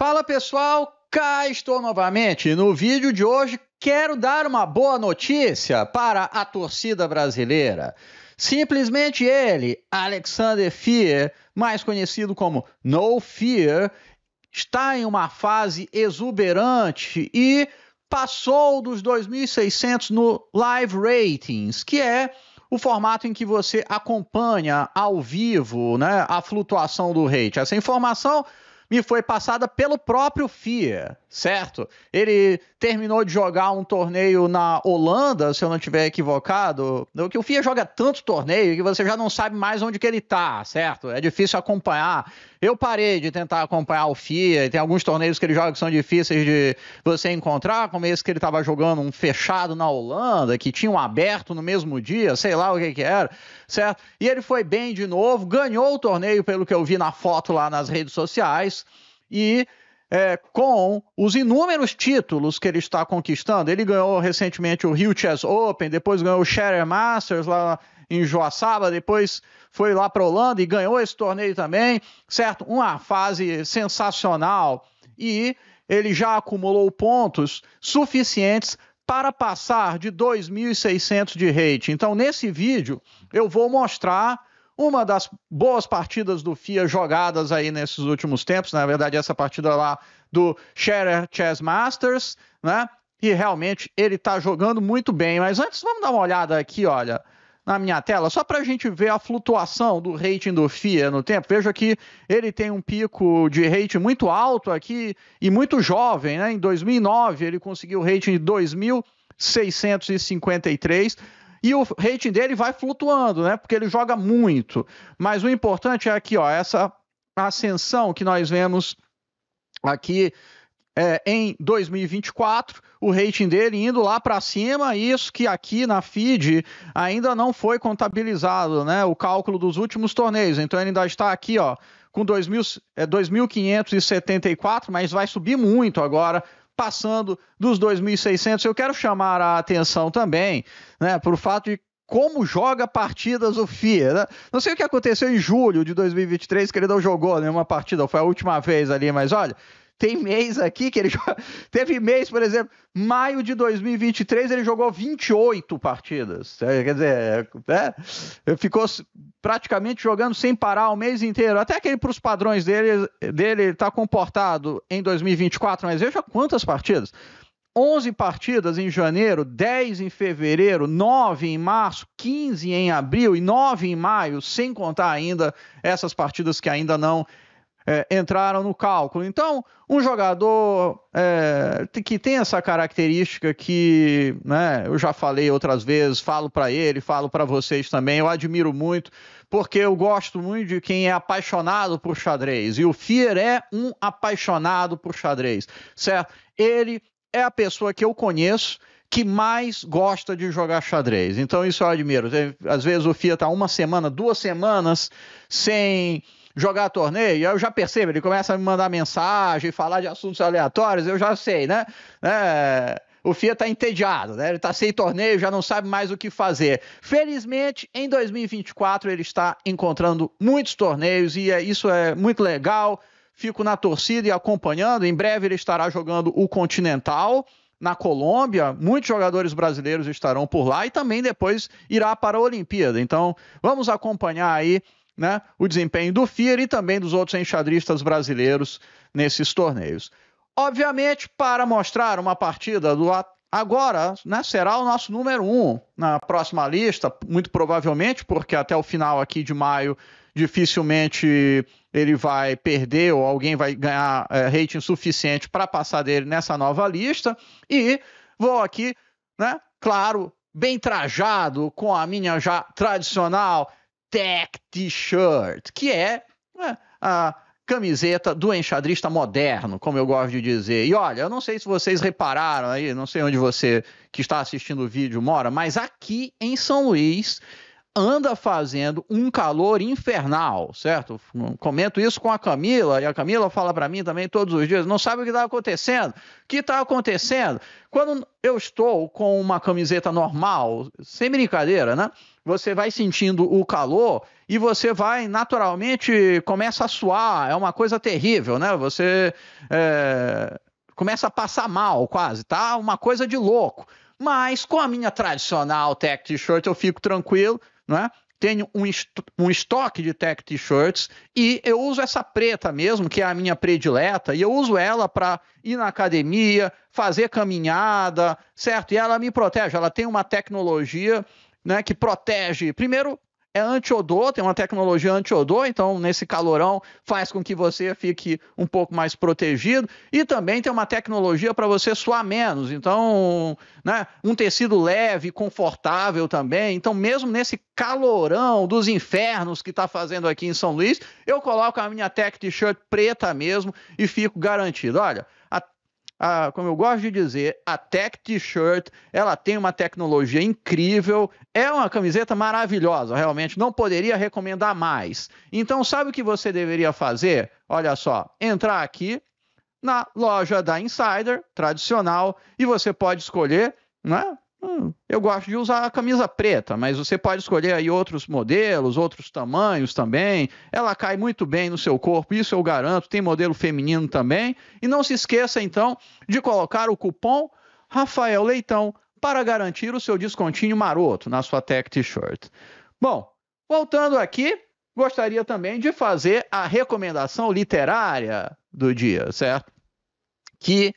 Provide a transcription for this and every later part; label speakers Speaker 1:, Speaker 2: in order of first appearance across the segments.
Speaker 1: Fala pessoal, cá estou novamente. No vídeo de hoje quero dar uma boa notícia para a torcida brasileira. Simplesmente ele, Alexander Fear, mais conhecido como No Fear, está em uma fase exuberante e passou dos 2.600 no Live Ratings, que é o formato em que você acompanha ao vivo né, a flutuação do rate. Essa informação me foi passada pelo próprio FIA, certo? Ele terminou de jogar um torneio na Holanda, se eu não estiver equivocado. Que o FIA joga tanto torneio que você já não sabe mais onde que ele tá, certo? É difícil acompanhar. Eu parei de tentar acompanhar o FIA, tem alguns torneios que ele joga que são difíceis de você encontrar, como esse que ele estava jogando um fechado na Holanda, que tinha um aberto no mesmo dia, sei lá o que que era, certo? E ele foi bem de novo, ganhou o torneio pelo que eu vi na foto lá nas redes sociais, e é, com os inúmeros títulos que ele está conquistando. Ele ganhou recentemente o Rio Chess Open, depois ganhou o Shatter Masters lá em Joaçaba, depois foi lá para Holanda e ganhou esse torneio também, certo? Uma fase sensacional e ele já acumulou pontos suficientes para passar de 2.600 de rate. Então, nesse vídeo, eu vou mostrar uma das boas partidas do FIA jogadas aí nesses últimos tempos, né? na verdade essa partida lá do Scherer Chess Masters, né? E realmente ele tá jogando muito bem, mas antes vamos dar uma olhada aqui, olha, na minha tela, só para a gente ver a flutuação do rating do FIA no tempo. Veja que ele tem um pico de rating muito alto aqui e muito jovem, né? Em 2009 ele conseguiu o rating de 2.653, e o rating dele vai flutuando, né? Porque ele joga muito. Mas o importante é aqui, ó, essa ascensão que nós vemos aqui é, em 2024, o rating dele indo lá para cima, isso que aqui na FID ainda não foi contabilizado, né? O cálculo dos últimos torneios. Então ele ainda está aqui, ó, com 2.574, é, mas vai subir muito agora passando dos 2.600. Eu quero chamar a atenção também né, para o fato de como joga partidas o FIA. Né? Não sei o que aconteceu em julho de 2023, que ele não jogou nenhuma partida, foi a última vez ali, mas olha, tem mês aqui que ele joga... Teve mês, por exemplo, maio de 2023, ele jogou 28 partidas. É, quer dizer, é, é ficou praticamente jogando sem parar o mês inteiro. Até que ele, para os padrões dele, dele tá comportado em 2024, mas veja quantas partidas. 11 partidas em janeiro, 10 em fevereiro, 9 em março, 15 em abril e 9 em maio, sem contar ainda essas partidas que ainda não é, entraram no cálculo. Então, um jogador é, que tem essa característica que né, eu já falei outras vezes, falo para ele, falo para vocês também, eu admiro muito, porque eu gosto muito de quem é apaixonado por xadrez. E o Fier é um apaixonado por xadrez, certo? Ele é a pessoa que eu conheço que mais gosta de jogar xadrez. Então isso eu admiro. Às vezes o Fia tá uma semana, duas semanas sem jogar torneio, eu já percebo, ele começa a me mandar mensagem, falar de assuntos aleatórios, eu já sei, né? É, o FIA está entediado, né? Ele tá sem torneio, já não sabe mais o que fazer. Felizmente, em 2024, ele está encontrando muitos torneios e é, isso é muito legal. Fico na torcida e acompanhando. Em breve ele estará jogando o Continental na Colômbia, muitos jogadores brasileiros estarão por lá e também depois irá para a Olimpíada. Então, vamos acompanhar aí né, o desempenho do Fier e também dos outros enxadristas brasileiros nesses torneios. Obviamente, para mostrar uma partida do agora, né, será o nosso número um na próxima lista, muito provavelmente, porque até o final aqui de maio dificilmente ele vai perder ou alguém vai ganhar é, rating suficiente para passar dele nessa nova lista. E vou aqui, né, claro, bem trajado com a minha já tradicional Tech T-shirt, que é né, a camiseta do enxadrista moderno, como eu gosto de dizer. E olha, eu não sei se vocês repararam aí, não sei onde você que está assistindo o vídeo mora, mas aqui em São Luís anda fazendo um calor infernal, certo? Comento isso com a Camila, e a Camila fala para mim também todos os dias, não sabe o que está acontecendo. O que está acontecendo? Quando eu estou com uma camiseta normal, sem brincadeira, né? Você vai sentindo o calor e você vai naturalmente começa a suar, é uma coisa terrível, né? Você é, começa a passar mal quase, tá? Uma coisa de louco. Mas com a minha tradicional tech t-shirt eu fico tranquilo, é? tenho um, um estoque de tech t-shirts e eu uso essa preta mesmo, que é a minha predileta, e eu uso ela para ir na academia, fazer caminhada, certo? E ela me protege, ela tem uma tecnologia né, que protege, primeiro, é anti-odor, tem uma tecnologia anti-odor, então nesse calorão faz com que você fique um pouco mais protegido e também tem uma tecnologia para você suar menos, então, né, um tecido leve, confortável também. Então, mesmo nesse calorão dos infernos que está fazendo aqui em São Luís, eu coloco a minha Tech T-shirt preta mesmo e fico garantido. Olha, a a, ah, como eu gosto de dizer, a Tech T-shirt, ela tem uma tecnologia incrível, é uma camiseta maravilhosa, realmente não poderia recomendar mais. Então, sabe o que você deveria fazer? Olha só, entrar aqui na loja da Insider tradicional e você pode escolher, né? Hum, eu gosto de usar a camisa preta, mas você pode escolher aí outros modelos, outros tamanhos também. Ela cai muito bem no seu corpo, isso eu garanto. Tem modelo feminino também. E não se esqueça então de colocar o cupom Rafael Leitão para garantir o seu descontinho maroto na sua Tech T-shirt. Bom, voltando aqui, gostaria também de fazer a recomendação literária do dia, certo? Que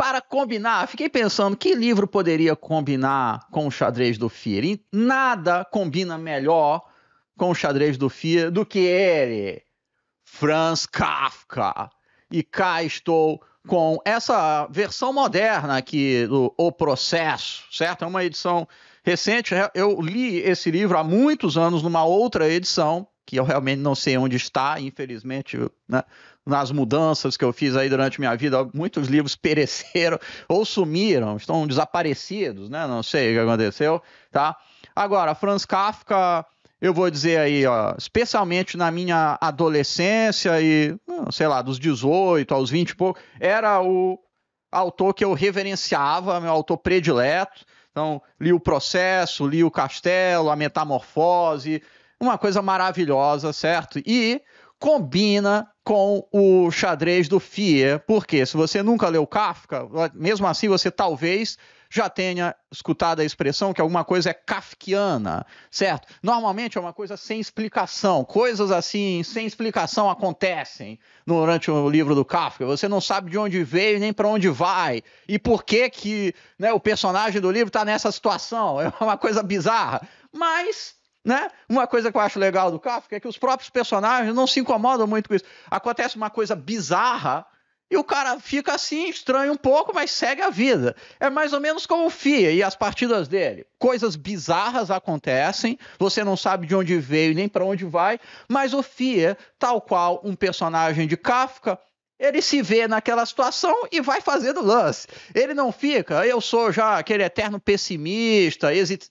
Speaker 1: para combinar, fiquei pensando que livro poderia combinar com o xadrez do Fier. E nada combina melhor com o xadrez do Fier do que ele, Franz Kafka. E cá estou com essa versão moderna aqui do O Processo, certo? É uma edição recente. Eu li esse livro há muitos anos numa outra edição, que eu realmente não sei onde está, infelizmente, né? nas mudanças que eu fiz aí durante minha vida, muitos livros pereceram ou sumiram, estão desaparecidos, né? Não sei o que aconteceu, tá? Agora, Franz Kafka, eu vou dizer aí, ó, especialmente na minha adolescência e, hum, sei lá, dos 18 aos 20 e pouco, era o autor que eu reverenciava, meu autor predileto. Então, li o processo, li o castelo, a metamorfose, uma coisa maravilhosa, certo? E combina com o xadrez do FIE, porque se você nunca leu Kafka, mesmo assim você talvez já tenha escutado a expressão que alguma coisa é kafkiana, certo? Normalmente é uma coisa sem explicação. Coisas assim, sem explicação, acontecem durante o livro do Kafka. Você não sabe de onde veio nem para onde vai. E por que que né, o personagem do livro está nessa situação. É uma coisa bizarra. Mas né? Uma coisa que eu acho legal do Kafka é que os próprios personagens não se incomodam muito com isso. Acontece uma coisa bizarra e o cara fica assim, estranho um pouco, mas segue a vida. É mais ou menos como o FIA e as partidas dele. Coisas bizarras acontecem, você não sabe de onde veio nem para onde vai, mas o FIA, tal qual um personagem de Kafka, ele se vê naquela situação e vai fazendo lance. Ele não fica, eu sou já aquele eterno pessimista,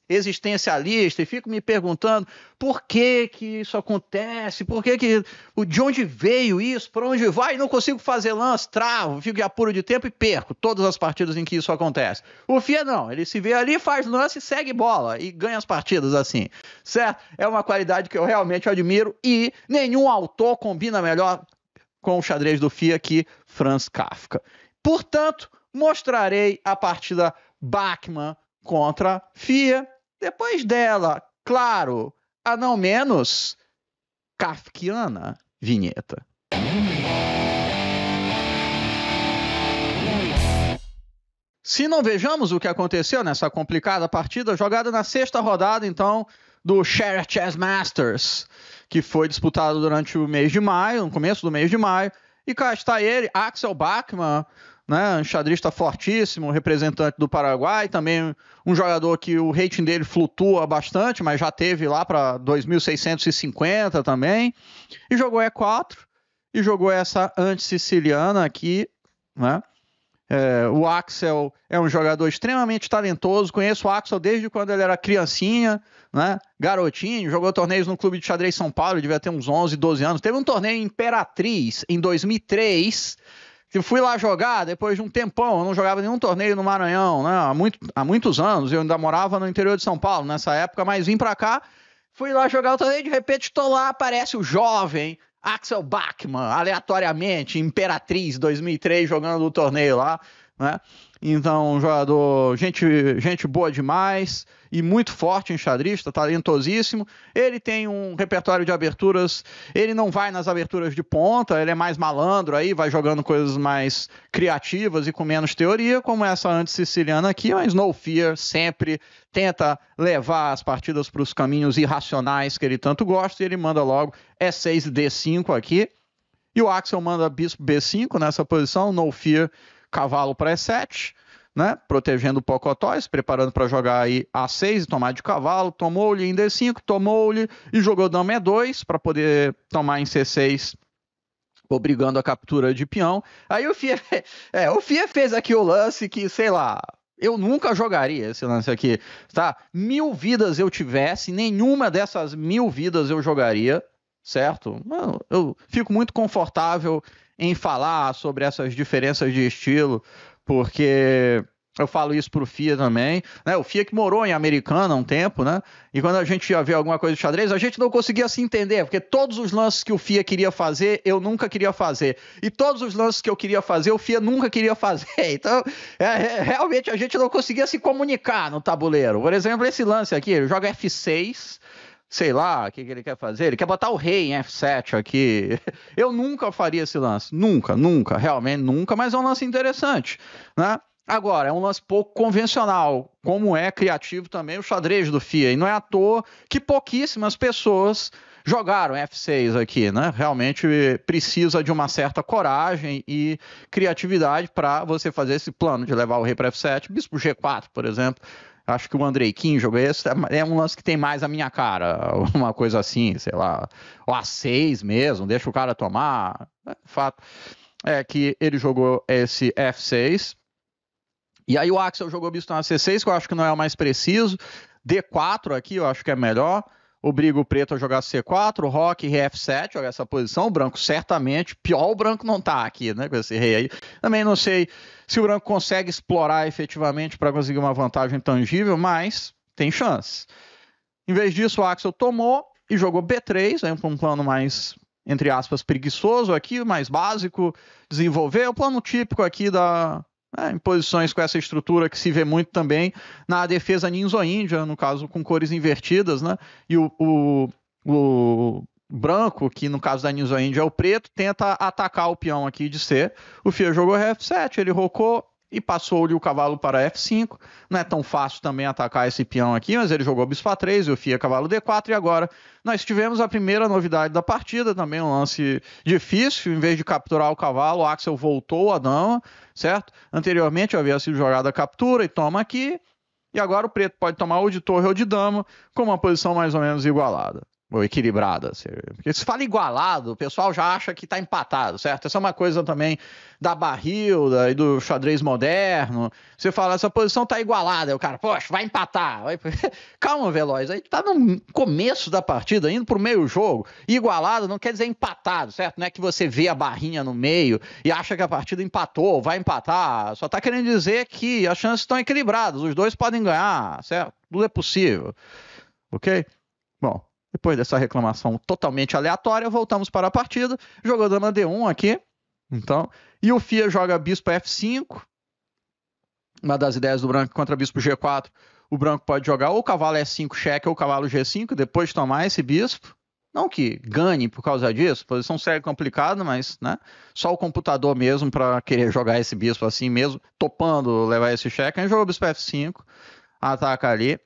Speaker 1: existencialista, e fico me perguntando por que que isso acontece, por que que, de onde veio isso, para onde vai, não consigo fazer lance, travo, fico em apuro de tempo e perco todas as partidas em que isso acontece. O Fia não, ele se vê ali, faz lance, segue bola e ganha as partidas assim, certo? É uma qualidade que eu realmente admiro e nenhum autor combina melhor com o xadrez do FIA aqui, Franz Kafka. Portanto, mostrarei a partida Bachmann contra FIA. Depois dela, claro, a não menos kafkiana vinheta. Se não vejamos o que aconteceu nessa complicada partida jogada na sexta rodada, então do Share Chess Masters, que foi disputado durante o mês de maio, no começo do mês de maio. E cá está ele, Axel Bachmann, né, um xadrista fortíssimo, representante do Paraguai, também um jogador que o rating dele flutua bastante, mas já teve lá para 2.650 também. E jogou E4 e jogou essa anti-siciliana aqui, né? É, o Axel é um jogador extremamente talentoso. Conheço o Axel desde quando ele era criancinha né? Garotinho, jogou torneios no Clube de Xadrez São Paulo, devia ter uns 11, 12 anos. Teve um torneio em Imperatriz em 2003. Eu fui lá jogar depois de um tempão, eu não jogava nenhum torneio no Maranhão, né? Há, muito, há muitos anos, eu ainda morava no interior de São Paulo nessa época, mas vim pra cá, fui lá jogar o torneio, de repente tô lá, aparece o jovem Axel Bachmann, aleatoriamente, Imperatriz 2003, jogando o torneio lá, né? Então, um jogador, gente, gente boa demais e muito forte em xadrista, tá talentosíssimo. Ele tem um repertório de aberturas, ele não vai nas aberturas de ponta, ele é mais malandro aí, vai jogando coisas mais criativas e com menos teoria, como essa antes siciliana aqui, mas No Fear sempre tenta levar as partidas para os caminhos irracionais que ele tanto gosta e ele manda logo é E6 D5 aqui. E o Axel manda bispo B5 nessa posição, No Fear cavalo para E7, né? Protegendo o Pocotó, se preparando para jogar aí A6 e tomar de cavalo. Tomou-lhe em D5, tomou-lhe e jogou dama E2 para poder tomar em C6 obrigando a captura de peão. Aí o Fia, é, o Fia fez aqui o lance que, sei lá, eu nunca jogaria esse lance aqui, tá? Mil vidas eu tivesse, nenhuma dessas mil vidas eu jogaria, certo? Eu fico muito confortável em falar sobre essas diferenças de estilo, porque eu falo isso pro Fia também, né? O Fia que morou em Americana há um tempo, né? E quando a gente ia ver alguma coisa de xadrez, a gente não conseguia se entender, porque todos os lances que o Fia queria fazer, eu nunca queria fazer. E todos os lances que eu queria fazer, o Fia nunca queria fazer. Então, é, é, realmente a gente não conseguia se comunicar no tabuleiro. Por exemplo, esse lance aqui, ele joga F6, sei lá, o que, que ele quer fazer. Ele quer botar o rei em F7 aqui. Eu nunca faria esse lance. Nunca, nunca, realmente nunca, mas é um lance interessante, né? Agora, é um lance pouco convencional, como é criativo também o xadrez do FIA. E não é à toa que pouquíssimas pessoas jogaram F6 aqui, né? Realmente precisa de uma certa coragem e criatividade para você fazer esse plano de levar o rei para F7, bispo G4, por exemplo, acho que o Andrei Kim jogou esse, é, é um lance que tem mais a minha cara, uma coisa assim, sei lá, o a 6 mesmo, deixa o cara tomar. É, fato é que ele jogou esse F6. E aí o Axel jogou visto na C6, que eu acho que não é o mais preciso. D4 aqui eu acho que é melhor obriga o preto a jogar C4, rock e F7, jogar essa posição, o branco certamente, pior o branco não tá aqui, né, com esse rei aí. Também não sei se o branco consegue explorar efetivamente para conseguir uma vantagem tangível, mas tem chance. Em vez disso, o Axel tomou e jogou B3, aí né, um plano mais entre aspas preguiçoso aqui, mais básico, desenvolver, o plano típico aqui da né, em posições com essa estrutura que se vê muito também na defesa ninzo-índia, no caso com cores invertidas, né? E o, o, o branco, que no caso da Ninzo Índia é o preto, tenta atacar o peão aqui de C. O Fia jogou Rf7, ele rocou, e passou-lhe o cavalo para F5. Não é tão fácil também atacar esse peão aqui, mas ele jogou bispo A3, eu fia cavalo D4 e agora nós tivemos a primeira novidade da partida, também um lance difícil, em vez de capturar o cavalo, o Axel voltou a dama, certo? Anteriormente havia sido jogada a captura e toma aqui, e agora o preto pode tomar ou de torre ou de dama, com uma posição mais ou menos igualada ou equilibrada. Assim. Porque se fala igualado, o pessoal já acha que está empatado, certo? Essa é uma coisa também da barrilda e do xadrez moderno. Você fala, essa posição está igualada, o cara, poxa, vai empatar. Calma, Veloz, aí está no começo da partida, indo para o meio jogo. Igualado não quer dizer empatado, certo? Não é que você vê a barrinha no meio e acha que a partida empatou, vai empatar. Só está querendo dizer que as chances estão equilibradas, os dois podem ganhar, certo? Tudo é possível, ok? Bom, depois dessa reclamação totalmente aleatória, voltamos para a partida. Jogou dama D1 aqui. Então, e o Fia joga bispo F5. Uma das ideias do branco contra bispo G4. O branco pode jogar ou cavalo E5 cheque ou cavalo G5, depois de tomar esse bispo. Não que ganhe por causa disso, posição segue complicada, mas né, só o computador mesmo para querer jogar esse bispo assim mesmo, topando levar esse cheque. Aí jogou bispo F5, ataca ali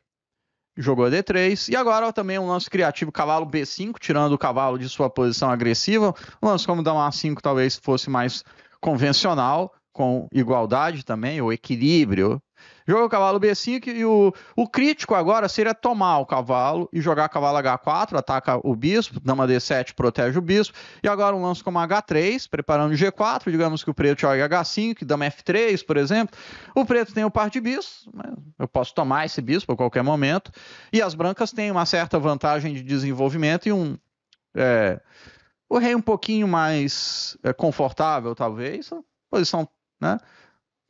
Speaker 1: jogou D3. E agora também um lance criativo, cavalo B5, tirando o cavalo de sua posição agressiva. Um lance como dama A5 talvez fosse mais convencional, com igualdade também, ou equilíbrio, Joga o cavalo B5 e o, o crítico agora seria tomar o cavalo e jogar cavalo H4, ataca o bispo, dama D7 protege o bispo, e agora um lance como H3, preparando G4, digamos que o preto joga H5, dama F3, por exemplo. O preto tem o par de bispos, né? eu posso tomar esse bispo a qualquer momento, e as brancas têm uma certa vantagem de desenvolvimento e um... É, o rei um pouquinho mais é, confortável, talvez, posição, né?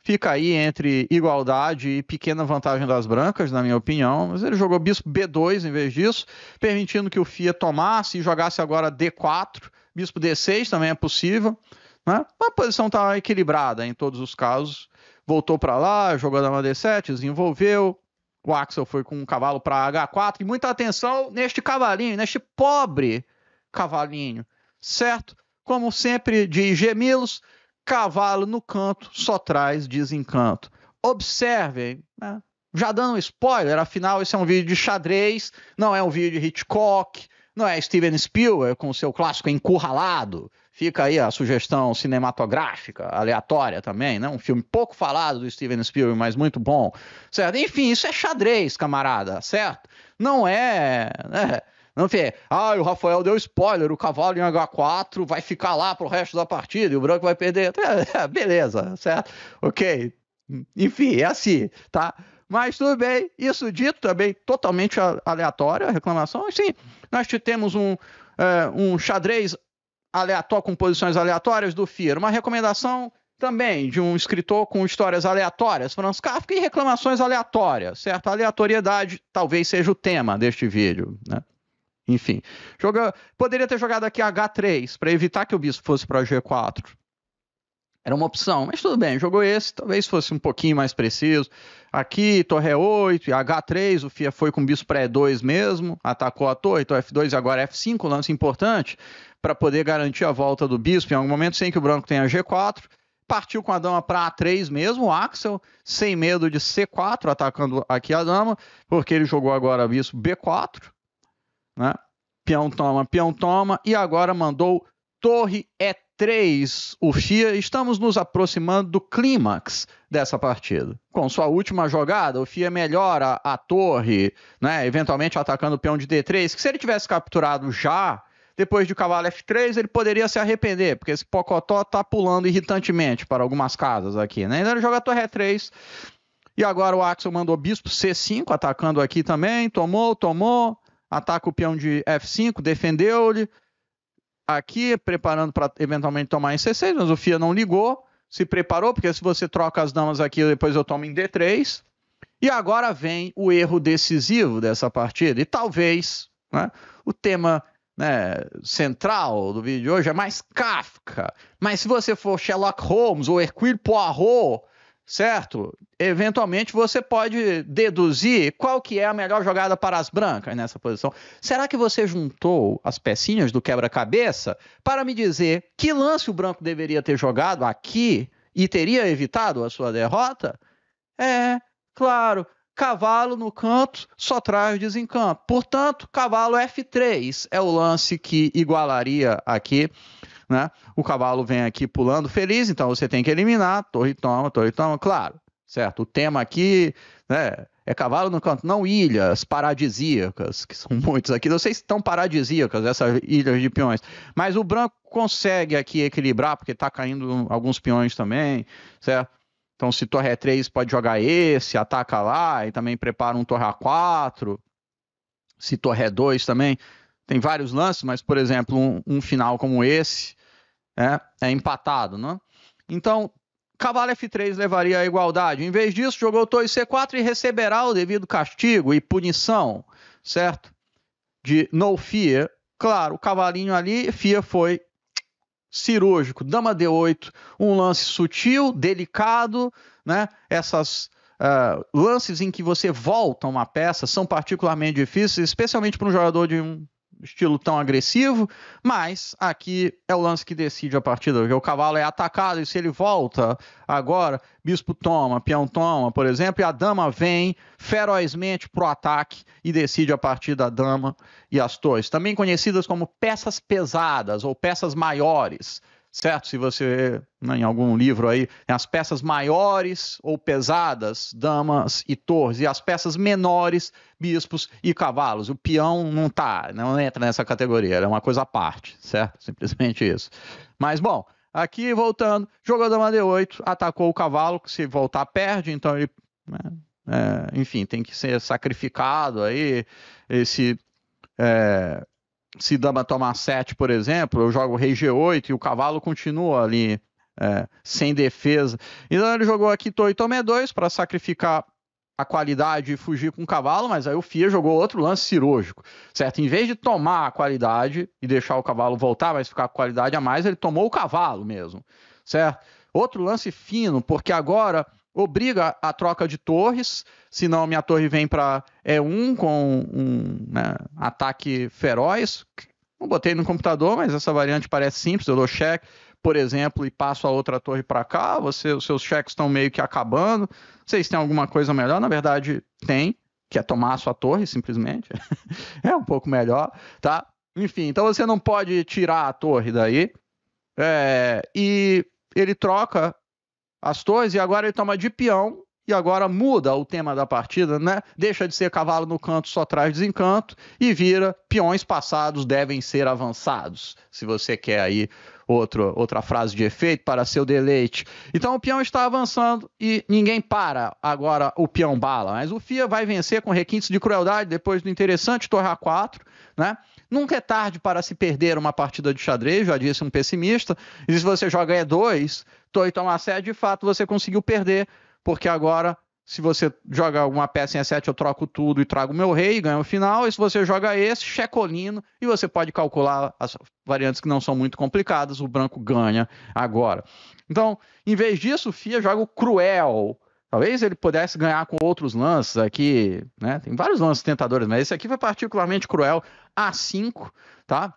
Speaker 1: Fica aí entre igualdade e pequena vantagem das brancas, na minha opinião. Mas ele jogou bispo B2 em vez disso, permitindo que o Fia tomasse e jogasse agora D4. Bispo D6 também é possível. Né? A posição está equilibrada em todos os casos. Voltou para lá, jogou dama D7, desenvolveu. O Axel foi com o cavalo para H4. E muita atenção neste cavalinho, neste pobre cavalinho, certo? Como sempre diz Gemilos, Cavalo no canto só traz desencanto. Observem, né? já dando um spoiler, afinal esse é um vídeo de xadrez, não é um vídeo de Hitchcock, não é Steven Spielberg com seu clássico Encurralado. Fica aí a sugestão cinematográfica, aleatória também, né? Um filme pouco falado do Steven Spielberg, mas muito bom, certo? Enfim, isso é xadrez, camarada, certo? Não é... é não é, ah, o Rafael deu spoiler, o cavalo em H4 vai ficar lá pro resto da partida e o branco vai perder. É, beleza, certo? Ok. Enfim, é assim, tá? Mas tudo bem, isso dito também, totalmente aleatório a reclamação. Sim, nós temos um, é, um xadrez aleatório com posições aleatórias do FIR, uma recomendação também de um escritor com histórias aleatórias, Franz Kafka, e reclamações aleatórias, certo? A aleatoriedade talvez seja o tema deste vídeo, né? Enfim, joga... poderia ter jogado aqui H3 para evitar que o bispo fosse para G4. Era uma opção, mas tudo bem, jogou esse, talvez fosse um pouquinho mais preciso. Aqui, torre E8 é e H3, o Fia foi com o bispo para E2 é mesmo, atacou a torre, então F2 e agora F5, lance importante para poder garantir a volta do bispo em algum momento sem que o branco tenha G4 partiu com a dama para A3 mesmo, o Axel, sem medo de C4, atacando aqui a dama, porque ele jogou agora bispo B4, né? Peão toma, peão toma. E agora mandou torre E3. O FIA, estamos nos aproximando do clímax dessa partida. Com sua última jogada, o FIA melhora a torre, né? eventualmente atacando o peão de D3, que se ele tivesse capturado já depois de cavalo F3, ele poderia se arrepender, porque esse Pocotó tá pulando irritantemente para algumas casas aqui, né? Ainda então ele joga torre E3. E agora o Axel mandou bispo C5, atacando aqui também, tomou, tomou ataca o peão de F5, defendeu-lhe. Aqui, preparando para eventualmente tomar em C6, mas o Fia não ligou, se preparou, porque se você troca as damas aqui, depois eu tomo em D3. E agora vem o erro decisivo dessa partida. E talvez né, o tema né, central do vídeo de hoje é mais Kafka. Mas se você for Sherlock Holmes ou Hercule Poirot, certo? Eventualmente você pode deduzir qual que é a melhor jogada para as brancas nessa posição. Será que você juntou as pecinhas do quebra-cabeça para me dizer que lance o branco deveria ter jogado aqui e teria evitado a sua derrota? É, claro. Cavalo no canto só traz desencanto. Portanto, cavalo F3 é o lance que igualaria aqui né? O cavalo vem aqui pulando feliz, então você tem que eliminar, torre toma, torre toma, claro, certo? O tema aqui, né? É cavalo no canto, não ilhas paradisíacas, que são muitos aqui. Não sei se estão paradisíacas essas ilhas de peões, mas o branco consegue aqui equilibrar, porque está caindo alguns peões também, certo? Então, se torre é 3, pode jogar esse, ataca lá, e também prepara um torre A4. Se torre é 2 também, tem vários lances, mas, por exemplo, um, um final como esse, é, é empatado, né? Então, cavalo F3 levaria à igualdade. Em vez disso, jogou torre C4 e receberá o devido castigo e punição, certo? De no fear. Claro, o cavalinho ali, fia foi cirúrgico. Dama D8, um lance sutil, delicado, né? Essas uh, lances em que você volta uma peça são particularmente difíceis, especialmente para um jogador de um estilo tão agressivo, mas aqui é o lance que decide a partida, porque o cavalo é atacado e se ele volta agora, bispo toma, peão toma, por exemplo, e a dama vem ferozmente pro ataque e decide a partida da dama e as torres, também conhecidas como peças pesadas ou peças maiores, certo? Se você, né, em algum livro aí, tem as peças maiores ou pesadas, damas e torres, e as peças menores, bispos e cavalos. O peão não tá, não entra nessa categoria, é uma coisa à parte, certo? Simplesmente isso. Mas, bom, aqui voltando, jogou dama D8, atacou o cavalo, que se voltar perde, então ele... Né, é, enfim, tem que ser sacrificado aí, esse... É, se dama tomar 7, por exemplo, eu jogo rei g8 e o cavalo continua ali é, sem defesa. Então ele jogou aqui torre e 2 para sacrificar a qualidade e fugir com o cavalo, mas aí o Fia jogou outro lance cirúrgico, certo? Em vez de tomar a qualidade e deixar o cavalo voltar, mas ficar com qualidade a mais, ele tomou o cavalo mesmo, certo? Outro lance fino, porque agora obriga a troca de torres, senão minha torre vem para E1 com um né, ataque feroz. Não botei no computador, mas essa variante parece simples. Eu dou cheque, por exemplo, e passo a outra torre para cá. Você, os seus cheques estão meio que acabando. Vocês têm alguma coisa melhor? Na verdade, tem, que é tomar a sua torre, simplesmente. é um pouco melhor, tá? Enfim, então você não pode tirar a torre daí. É, e ele troca as torres e agora ele toma de peão, e agora muda o tema da partida, né? Deixa de ser cavalo no canto, só traz desencanto, e vira peões passados devem ser avançados, se você quer aí outro, outra frase de efeito para seu deleite. Então o peão está avançando e ninguém para agora o peão bala. Mas o FIA vai vencer com requintes de crueldade depois do interessante Torra 4, né? Nunca é tarde para se perder uma partida de xadrez, já disse um pessimista. E se você joga E2, então a 7, de fato você conseguiu perder, porque agora se você joga uma peça em E7, eu troco tudo e trago meu rei, ganho o final. E se você joga esse, checolino, e você pode calcular as variantes que não são muito complicadas, o branco ganha agora. Então, em vez disso, o Fia joga o cruel. Talvez ele pudesse ganhar com outros lances aqui, né? Tem vários lances tentadores, mas esse aqui foi particularmente cruel. A5, tá?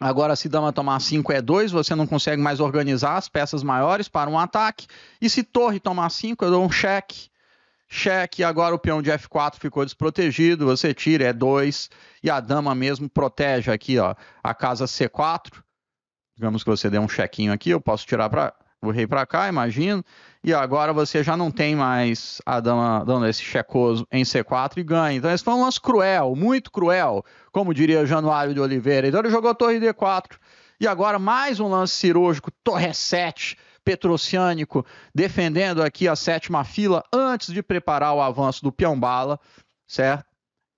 Speaker 1: Agora, se dama tomar 5 é 2, você não consegue mais organizar as peças maiores para um ataque. E se torre tomar 5, eu dou um cheque. Cheque, agora o peão de F4 ficou desprotegido, você tira, é 2. E a dama mesmo protege aqui, ó, a casa C4. Digamos que você dê um chequinho aqui, eu posso tirar para o rei para cá, imagino. E agora você já não tem mais a dama dando esse checoso em C4 e ganha. Então esse foi um lance cruel, muito cruel como diria Januário de Oliveira. Então ele jogou a torre D4 e agora mais um lance cirúrgico, torre 7, Petrociânico, defendendo aqui a sétima fila antes de preparar o avanço do bala, certo?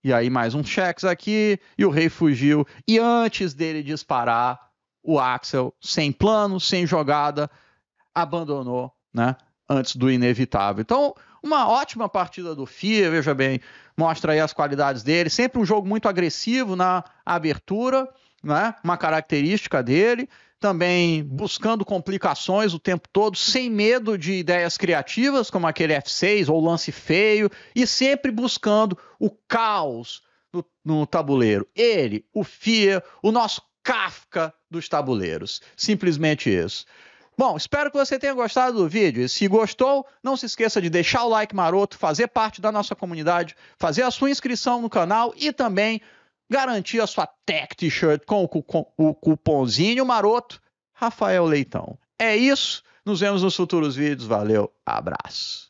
Speaker 1: E aí mais um cheques aqui e o rei fugiu. E antes dele disparar, o Axel, sem plano, sem jogada, abandonou, né? Antes do inevitável. Então, uma ótima partida do FIA, veja bem, mostra aí as qualidades dele. Sempre um jogo muito agressivo na abertura, né? uma característica dele. Também buscando complicações o tempo todo, sem medo de ideias criativas, como aquele F6 ou lance feio, e sempre buscando o caos no, no tabuleiro. Ele, o FIA, o nosso Kafka dos tabuleiros. Simplesmente isso. Bom, espero que você tenha gostado do vídeo. E se gostou, não se esqueça de deixar o like maroto, fazer parte da nossa comunidade, fazer a sua inscrição no canal e também garantir a sua Tech T-shirt com o, o cupomzinho maroto Rafael Leitão. É isso. Nos vemos nos futuros vídeos. Valeu, abraço.